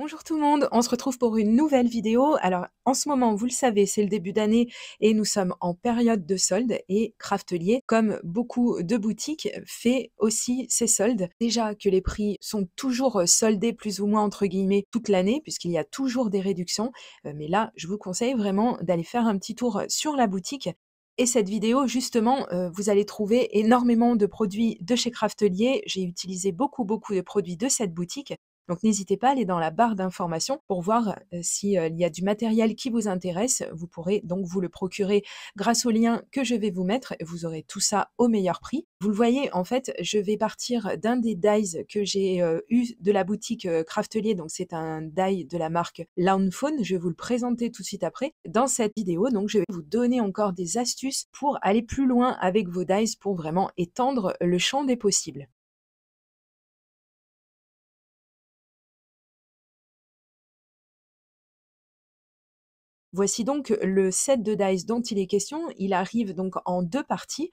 Bonjour tout le monde, on se retrouve pour une nouvelle vidéo. Alors en ce moment, vous le savez, c'est le début d'année et nous sommes en période de soldes et Craftelier, comme beaucoup de boutiques, fait aussi ses soldes. Déjà que les prix sont toujours soldés plus ou moins entre guillemets toute l'année puisqu'il y a toujours des réductions, euh, mais là, je vous conseille vraiment d'aller faire un petit tour sur la boutique et cette vidéo, justement, euh, vous allez trouver énormément de produits de chez Craftelier. J'ai utilisé beaucoup, beaucoup de produits de cette boutique. Donc n'hésitez pas à aller dans la barre d'informations pour voir euh, s'il euh, y a du matériel qui vous intéresse. Vous pourrez donc vous le procurer grâce au lien que je vais vous mettre. Vous aurez tout ça au meilleur prix. Vous le voyez, en fait, je vais partir d'un des dies que j'ai euh, eu de la boutique Craftelier. Donc c'est un die de la marque Fawn. Je vais vous le présenter tout de suite après dans cette vidéo. Donc je vais vous donner encore des astuces pour aller plus loin avec vos dies pour vraiment étendre le champ des possibles. Voici donc le set de dice dont il est question. Il arrive donc en deux parties.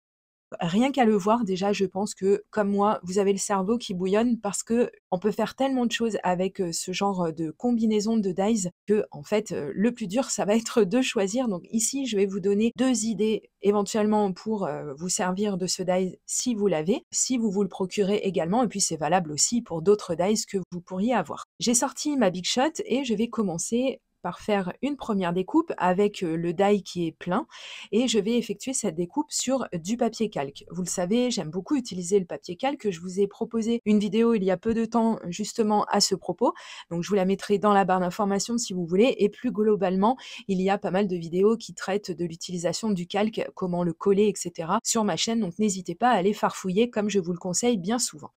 Rien qu'à le voir, déjà, je pense que, comme moi, vous avez le cerveau qui bouillonne parce que on peut faire tellement de choses avec euh, ce genre de combinaison de dice que, en fait, euh, le plus dur, ça va être de choisir. Donc ici, je vais vous donner deux idées éventuellement pour euh, vous servir de ce dice si vous l'avez, si vous vous le procurez également, et puis c'est valable aussi pour d'autres dice que vous pourriez avoir. J'ai sorti ma Big Shot et je vais commencer par faire une première découpe avec le die qui est plein et je vais effectuer cette découpe sur du papier calque. Vous le savez, j'aime beaucoup utiliser le papier calque. Je vous ai proposé une vidéo il y a peu de temps justement à ce propos. Donc je vous la mettrai dans la barre d'information si vous voulez. Et plus globalement, il y a pas mal de vidéos qui traitent de l'utilisation du calque, comment le coller, etc. sur ma chaîne. Donc n'hésitez pas à aller farfouiller comme je vous le conseille bien souvent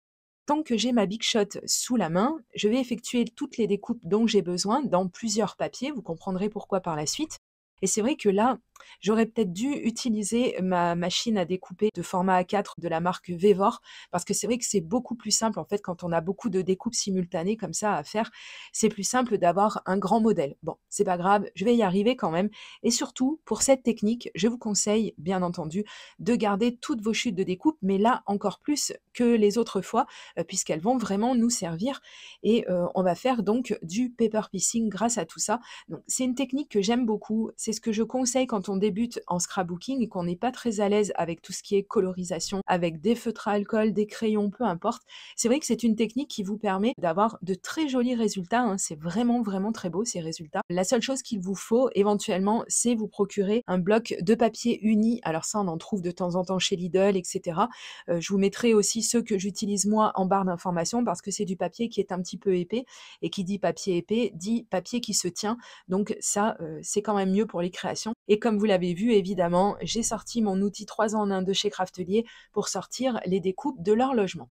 tant que j'ai ma Big Shot sous la main, je vais effectuer toutes les découpes dont j'ai besoin dans plusieurs papiers. Vous comprendrez pourquoi par la suite. Et c'est vrai que là, J'aurais peut-être dû utiliser ma machine à découper de format A4 de la marque Vevor parce que c'est vrai que c'est beaucoup plus simple en fait quand on a beaucoup de découpes simultanées comme ça à faire, c'est plus simple d'avoir un grand modèle. Bon, c'est pas grave, je vais y arriver quand même et surtout pour cette technique, je vous conseille bien entendu de garder toutes vos chutes de découpe mais là encore plus que les autres fois euh, puisqu'elles vont vraiment nous servir et euh, on va faire donc du paper piecing grâce à tout ça. Donc c'est une technique que j'aime beaucoup, c'est ce que je conseille quand on on débute en scrapbooking et qu'on n'est pas très à l'aise avec tout ce qui est colorisation, avec des feutres à alcool, des crayons, peu importe, c'est vrai que c'est une technique qui vous permet d'avoir de très jolis résultats. Hein. C'est vraiment, vraiment très beau ces résultats. La seule chose qu'il vous faut éventuellement, c'est vous procurer un bloc de papier uni. Alors ça, on en trouve de temps en temps chez Lidl, etc. Euh, je vous mettrai aussi ceux que j'utilise moi en barre d'information parce que c'est du papier qui est un petit peu épais et qui dit papier épais dit papier qui se tient. Donc ça, euh, c'est quand même mieux pour les créations. Et comme vous l'avez vu, évidemment, j'ai sorti mon outil 3 en 1 de chez Craftelier pour sortir les découpes de leur logement.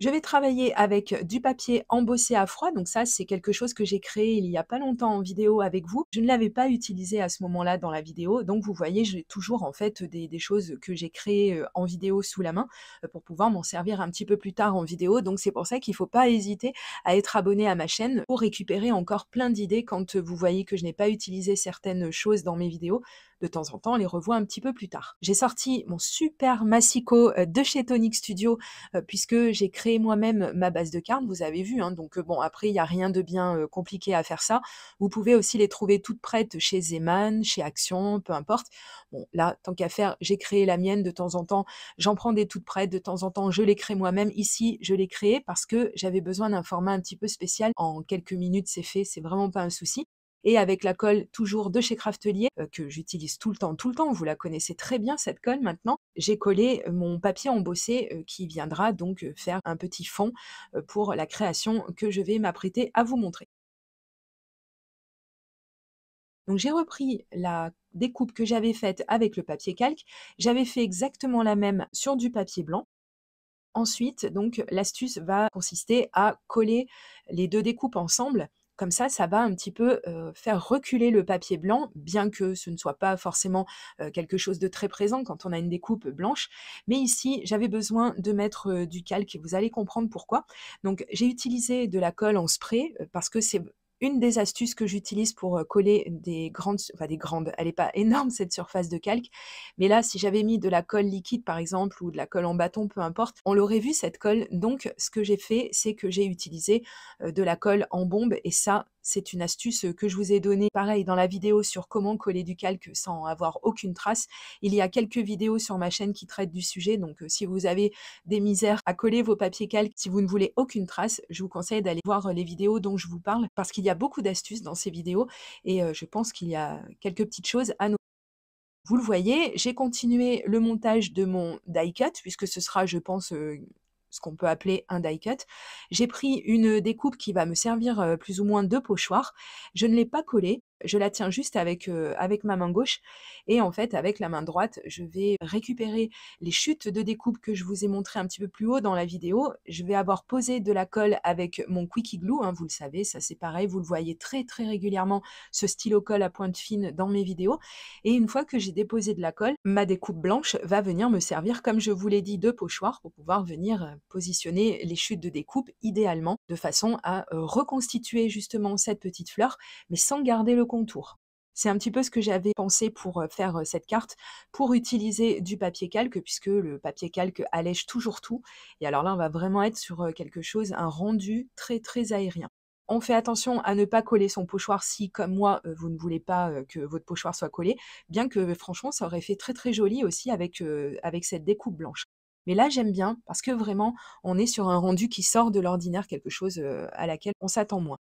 Je vais travailler avec du papier embossé à froid. Donc ça, c'est quelque chose que j'ai créé il n'y a pas longtemps en vidéo avec vous. Je ne l'avais pas utilisé à ce moment-là dans la vidéo. Donc vous voyez, j'ai toujours en fait des, des choses que j'ai créées euh, en vidéo sous la main euh, pour pouvoir m'en servir un petit peu plus tard en vidéo. Donc c'est pour ça qu'il ne faut pas hésiter à être abonné à ma chaîne pour récupérer encore plein d'idées quand euh, vous voyez que je n'ai pas utilisé certaines choses dans mes vidéos de temps en temps, on les revoit un petit peu plus tard. J'ai sorti mon super massico euh, de chez Tonic Studio, euh, puisque j'ai créé moi-même ma base de cartes, vous avez vu. Hein. donc euh, bon, après, il n'y a rien de bien compliqué à faire ça. Vous pouvez aussi les trouver toutes prêtes chez Zeman, chez Action, peu importe. Bon, là, tant qu'à faire, j'ai créé la mienne de temps en temps. J'en prends des toutes prêtes de temps en temps. Je les crée moi-même. Ici, je les crée parce que j'avais besoin d'un format un petit peu spécial. En quelques minutes, c'est fait. C'est vraiment pas un souci et avec la colle toujours de chez Craftelier euh, que j'utilise tout le temps, tout le temps. Vous la connaissez très bien cette colle maintenant. J'ai collé euh, mon papier embossé euh, qui viendra donc faire un petit fond pour la création que je vais m'apprêter à vous montrer. Donc j'ai repris la découpe que j'avais faite avec le papier calque. J'avais fait exactement la même sur du papier blanc. Ensuite, donc l'astuce va consister à coller les deux découpes ensemble comme ça, ça va un petit peu faire reculer le papier blanc, bien que ce ne soit pas forcément quelque chose de très présent quand on a une découpe blanche. Mais ici, j'avais besoin de mettre du calque et vous allez comprendre pourquoi. Donc, j'ai utilisé de la colle en spray parce que c'est une des astuces que j'utilise pour euh, coller des grandes, enfin des grandes, elle n'est pas énorme cette surface de calque, mais là, si j'avais mis de la colle liquide par exemple ou de la colle en bâton, peu importe, on l'aurait vu cette colle. Donc, ce que j'ai fait, c'est que j'ai utilisé euh, de la colle en bombe et ça, c'est une astuce que je vous ai donnée, pareil, dans la vidéo sur comment coller du calque sans avoir aucune trace. Il y a quelques vidéos sur ma chaîne qui traitent du sujet, donc euh, si vous avez des misères à coller vos papiers calques, si vous ne voulez aucune trace, je vous conseille d'aller voir euh, les vidéos dont je vous parle, parce qu'il y a beaucoup d'astuces dans ces vidéos, et euh, je pense qu'il y a quelques petites choses à nous. Vous le voyez, j'ai continué le montage de mon die cut, puisque ce sera, je pense, ce qu'on peut appeler un die cut. J'ai pris une découpe qui va me servir euh, plus ou moins de pochoir. Je ne l'ai pas collée je la tiens juste avec, euh, avec ma main gauche. Et en fait, avec la main droite, je vais récupérer les chutes de découpe que je vous ai montrées un petit peu plus haut dans la vidéo. Je vais avoir posé de la colle avec mon Quickie Glue. Hein, vous le savez, ça c'est pareil. Vous le voyez très très régulièrement, ce stylo colle à pointe fine dans mes vidéos. Et une fois que j'ai déposé de la colle, ma découpe blanche va venir me servir, comme je vous l'ai dit, de pochoir pour pouvoir venir euh, positionner les chutes de découpe idéalement de façon à euh, reconstituer justement cette petite fleur, mais sans garder le c'est un petit peu ce que j'avais pensé pour euh, faire euh, cette carte, pour utiliser du papier calque, puisque le papier calque allège toujours tout. Et alors là, on va vraiment être sur euh, quelque chose, un rendu très très aérien. On fait attention à ne pas coller son pochoir si, comme moi, vous ne voulez pas que votre pochoir soit collé, bien que franchement, ça aurait fait très très joli aussi avec, avec cette découpe blanche. Mais là, j'aime bien parce que vraiment, on est sur un rendu qui sort de l'ordinaire, quelque chose à laquelle on s'attend moins.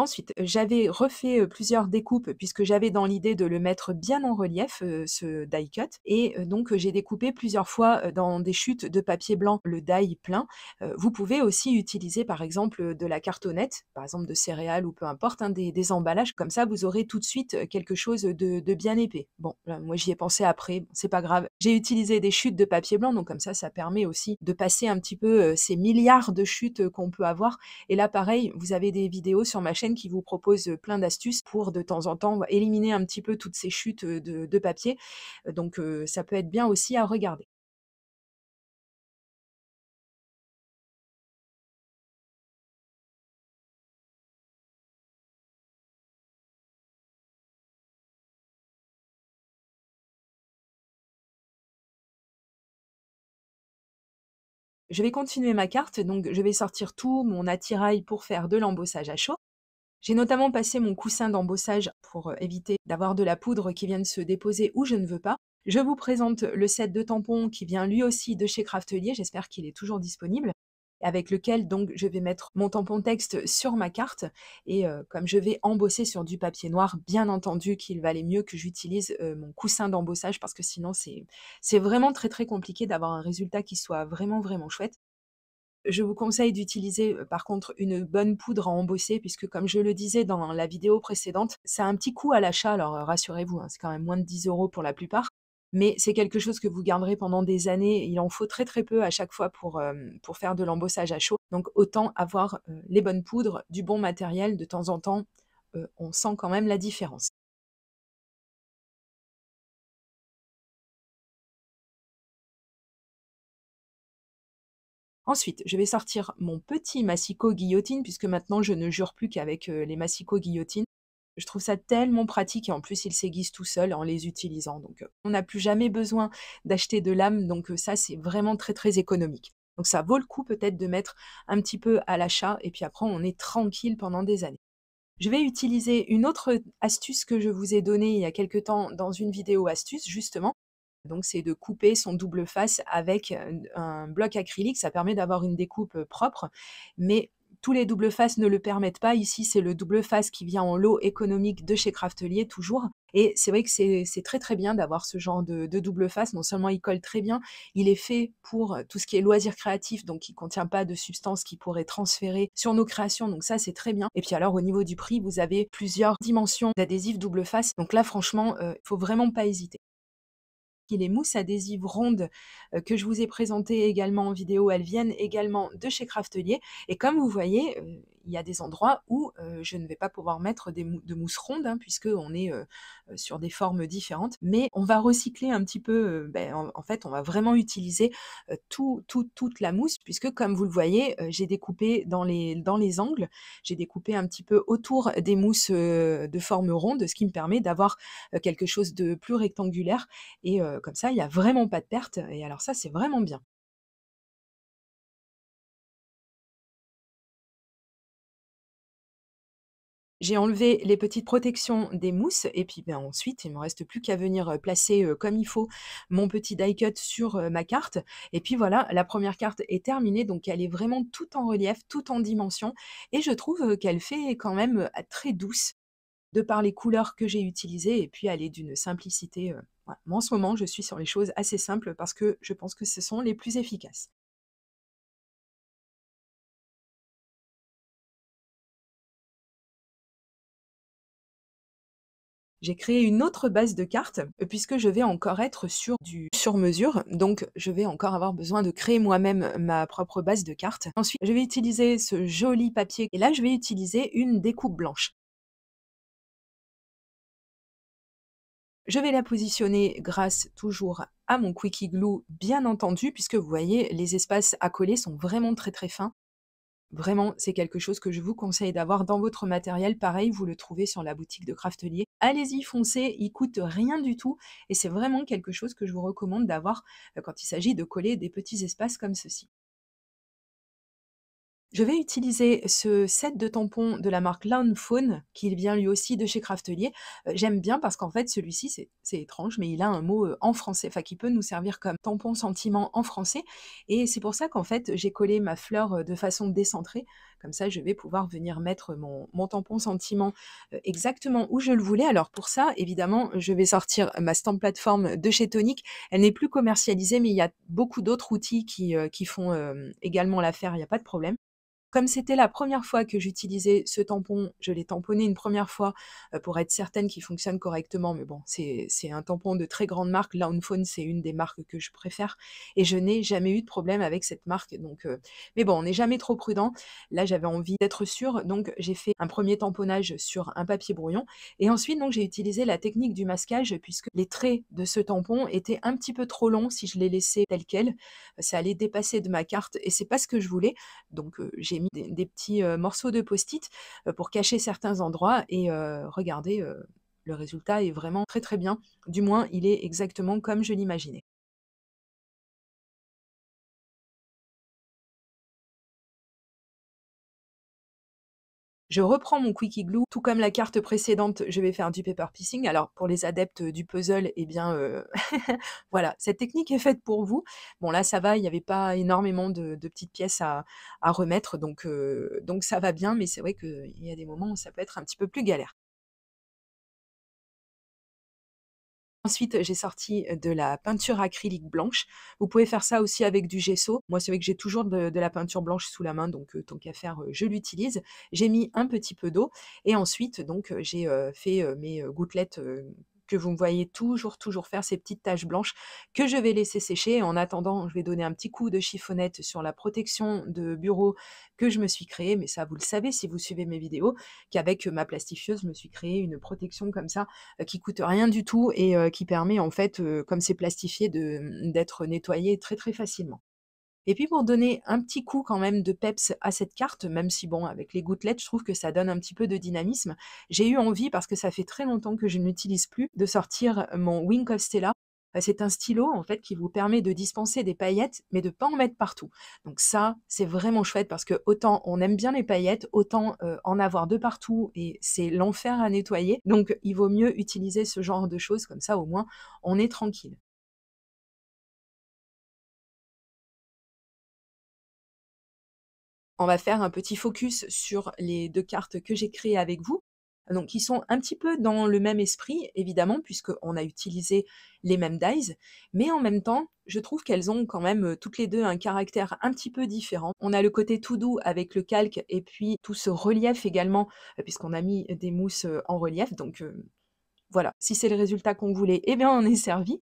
Ensuite, j'avais refait plusieurs découpes puisque j'avais dans l'idée de le mettre bien en relief, ce die cut. Et donc, j'ai découpé plusieurs fois dans des chutes de papier blanc le die plein. Vous pouvez aussi utiliser, par exemple, de la cartonnette, par exemple de céréales ou peu importe, hein, des, emballages. Comme ça, vous aurez tout de suite quelque chose de, bien épais. Bon, moi, j'y ai pensé après. C'est pas grave. J'ai utilisé des chutes de papier blanc. Donc, comme ça, ça permet aussi de passer un petit peu ces milliards de chutes qu'on peut avoir. Et là, pareil, vous avez des vidéos sur ma chaîne qui vous propose plein d'astuces pour de temps en temps éliminer un petit peu toutes ces chutes de, de papier. Donc ça peut être bien aussi à regarder. Je vais continuer ma carte, donc je vais sortir tout mon attirail pour faire de l'embossage à chaud. J'ai notamment passé mon coussin d'embossage pour euh, éviter d'avoir de la poudre qui de se déposer où je ne veux pas. Je vous présente le set de tampons qui vient lui aussi de chez Craftelier, j'espère qu'il est toujours disponible, avec lequel donc je vais mettre mon tampon texte sur ma carte et euh, comme je vais embosser sur du papier noir, bien entendu qu'il valait mieux que j'utilise euh, mon coussin d'embossage parce que sinon c'est vraiment très très compliqué d'avoir un résultat qui soit vraiment vraiment chouette. Je vous conseille d'utiliser euh, par contre une bonne poudre à embosser puisque comme je le disais dans la vidéo précédente, ça a un petit coût à l'achat, alors euh, rassurez-vous, hein, c'est quand même moins de 10 euros pour la plupart. Mais c'est quelque chose que vous garderez pendant des années. Il en faut très très peu à chaque fois pour, euh, pour faire de l'embossage à chaud. Donc autant avoir les bonnes poudres, du bon matériel. De temps en temps, on sent quand même la différence. Ensuite, je vais sortir mon petit massicot guillotine, puisque maintenant je ne jure plus qu'avec euh, les massicots guillotine. Je trouve ça tellement pratique et en plus ils s'aiguisent tout seuls en les utilisant. Donc euh, on n'a plus jamais besoin d'acheter de lames, donc euh, ça c'est vraiment très très économique. Donc ça vaut le coup peut-être de mettre un petit peu à l'achat et puis après on est tranquille pendant des années. Je vais utiliser une autre astuce que je vous ai donnée il y a quelques temps dans une vidéo astuce justement, donc c'est de couper son double face avec un bloc acrylique, ça permet d'avoir une découpe propre, mais tous les double faces ne le permettent pas. Ici, c'est le double face qui vient en lot économique de chez Craftelier, toujours. Et c'est vrai que c'est très très bien d'avoir ce genre de, double face. Non seulement il colle très bien, il est fait pour tout ce qui est loisirs créatifs, donc il ne contient pas de substances qui pourraient transférer sur nos créations. Donc ça, c'est très bien. Et puis alors, au niveau du prix, vous avez plusieurs dimensions d'adhésif double face. Donc là, franchement, il faut vraiment pas hésiter les mousses adhésives rondes euh, que je vous ai présentées également en vidéo, elles viennent également de chez Craftelier. Et comme vous voyez, euh, il y a des endroits où euh, je ne vais pas pouvoir mettre de mousse ronde, hein, puisque puisqu'on est euh, euh, sur des formes différentes. Mais on va recycler un petit peu, ben, en, fait, on va vraiment utiliser tout, toute la mousse, puisque comme vous le voyez, j'ai découpé dans les, dans les angles, j'ai découpé un petit peu autour des mousses de forme ronde, ce qui me permet d'avoir quelque chose de plus rectangulaire. Et comme ça, il n'y a vraiment pas de perte. Et alors ça, c'est vraiment bien. J'ai enlevé les petites protections des mousses et puis ben, ensuite, il ne me reste plus qu'à venir placer comme il faut mon petit die cut sur ma carte. Et puis voilà, la première carte est terminée, donc elle est vraiment tout en relief, tout en dimension. Et je trouve qu'elle fait quand même très douce de par les couleurs que j'ai utilisées et puis elle est d'une simplicité. Moi, en ce moment, je suis sur les choses assez simples parce que je pense que ce sont les plus efficaces. J'ai créé une autre base de cartes euh, puisque je vais encore être sur du sur-mesure, donc je vais encore avoir besoin de créer moi-même euh, ma propre base de cartes. Ensuite, je vais utiliser ce joli papier et là, je vais utiliser une découpe blanche. Je vais la positionner grâce toujours à mon Quickie Glue, bien entendu, puisque vous voyez, les espaces à coller sont vraiment très très fins. Vraiment, c'est quelque chose que je vous conseille d'avoir dans votre matériel. Pareil, vous le trouvez sur la boutique de Craftelier. Allez-y, foncez, il coûte rien du tout et c'est vraiment quelque chose que je vous recommande d'avoir euh, quand il s'agit de coller des petits espaces comme ceci. Je vais utiliser ce set de tampons de la marque Fawn, qui vient lui aussi de chez Craftelier. Euh, j'aime bien parce qu'en fait, celui-ci, c'est étrange, mais il a un mot euh, en français, enfin qui peut nous servir comme tampon sentiment en français. Et c'est pour ça qu'en fait, j'ai collé ma fleur euh, de façon décentrée. Comme ça, je vais pouvoir venir mettre mon, tampon sentiment euh, exactement où je le voulais. Alors pour ça, évidemment, je vais sortir ma stamp plateforme de chez Tonic. Elle n'est plus commercialisée, mais il y a beaucoup d'autres outils qui, euh, qui font euh, également l'affaire, il n'y a pas de problème. Comme c'était la première fois que j'utilisais ce tampon, je l'ai tamponné une première fois euh, pour être certaine qu'il fonctionne correctement. Mais bon, c'est un tampon de très grande marque. Fawn, c'est une des marques que je préfère. Et je n'ai jamais eu de problème avec cette marque. Donc, euh, Mais bon, on n'est jamais trop prudent. Là, j'avais envie d'être sûre. Donc, j'ai fait un premier tamponnage sur un papier brouillon. Et ensuite, donc, j'ai utilisé la technique du masquage puisque les traits de ce tampon étaient un petit peu trop longs si je les laissais tels quels. Ça allait dépasser de ma carte et c'est pas ce que je voulais. Donc, euh, j'ai mis des petits euh, morceaux de post-it euh, pour cacher certains endroits et euh, regardez, le résultat est vraiment très très bien. Du moins, il est exactement comme je l'imaginais. Je reprends mon Quickie Glue. Tout comme la carte précédente, je vais faire du paper piecing. Alors, pour les adeptes euh, du puzzle, et eh bien, euh, voilà, cette technique est faite pour vous. Bon, là, ça va, il n'y avait pas énormément de, petites pièces à, remettre, donc, euh, donc ça va bien, mais c'est vrai qu'il y a des moments où ça peut être un petit peu plus galère. Ensuite, j'ai sorti de la peinture acrylique blanche. Vous pouvez faire ça aussi avec du gesso. Moi, c'est vrai que j'ai toujours de, la peinture blanche sous la main, donc tant qu'à faire, je l'utilise. J'ai mis un petit peu d'eau et ensuite, donc, j'ai fait mes gouttelettes que vous me voyez toujours, toujours faire ces petites taches blanches que je vais laisser sécher. En attendant, je vais donner un petit coup de chiffonnette sur la protection de bureau que je me suis créée. Mais ça, vous le savez si vous suivez mes vidéos, qu'avec ma plastifieuse, je me suis créée une protection comme ça euh, qui coûte rien du tout et euh, qui permet en fait, euh, comme c'est plastifié, d'être nettoyé très très facilement. Et puis pour donner un petit coup quand même de peps à cette carte, même si bon, avec les gouttelettes, je trouve que ça donne un petit peu de dynamisme, j'ai eu envie, parce que ça fait très longtemps que je n'utilise plus, de sortir mon Wink of Stella euh, c'est un stylo en fait qui vous permet de dispenser des paillettes, mais de ne pas en mettre partout. Donc ça, c'est vraiment chouette parce que autant on aime bien les paillettes, autant euh, en avoir de partout et c'est l'enfer à nettoyer. Donc il vaut mieux utiliser ce genre de choses comme ça, au moins on est tranquille. on va faire un petit focus sur les deux cartes que j'ai créées avec vous. Donc, qui sont un petit peu dans le même esprit, évidemment, puisqu'on a utilisé les mêmes dies, mais en même temps, je trouve qu'elles ont quand même euh, toutes les deux un caractère un petit peu différent. On a le côté tout doux avec le calque et puis tout ce relief également, euh, puisqu'on a mis des mousses euh, en relief, donc voilà, si c'est le résultat qu'on voulait, eh bien on est servi.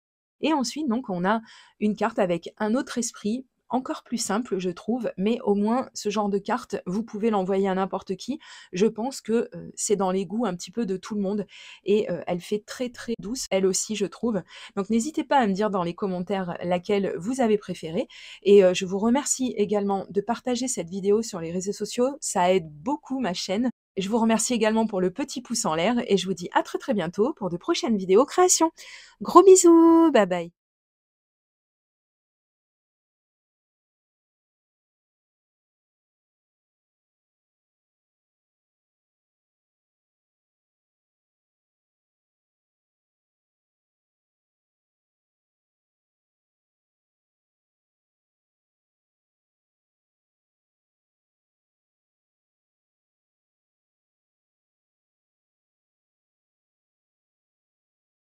Et ensuite, donc, on a une carte avec un autre esprit, encore plus simple, je trouve, mais au moins ce genre de carte, vous pouvez l'envoyer à n'importe qui. Je pense que euh, c'est dans les goûts un petit peu de tout le monde et euh, elle fait très très douce, elle aussi, je trouve. Donc n'hésitez pas à me dire dans les commentaires laquelle vous avez préférée et euh, je vous remercie également de partager cette vidéo sur les réseaux sociaux, ça aide beaucoup ma chaîne. Je vous remercie également pour le petit pouce en l'air et je vous dis à très très bientôt pour de prochaines vidéos création. Gros bisous, bye bye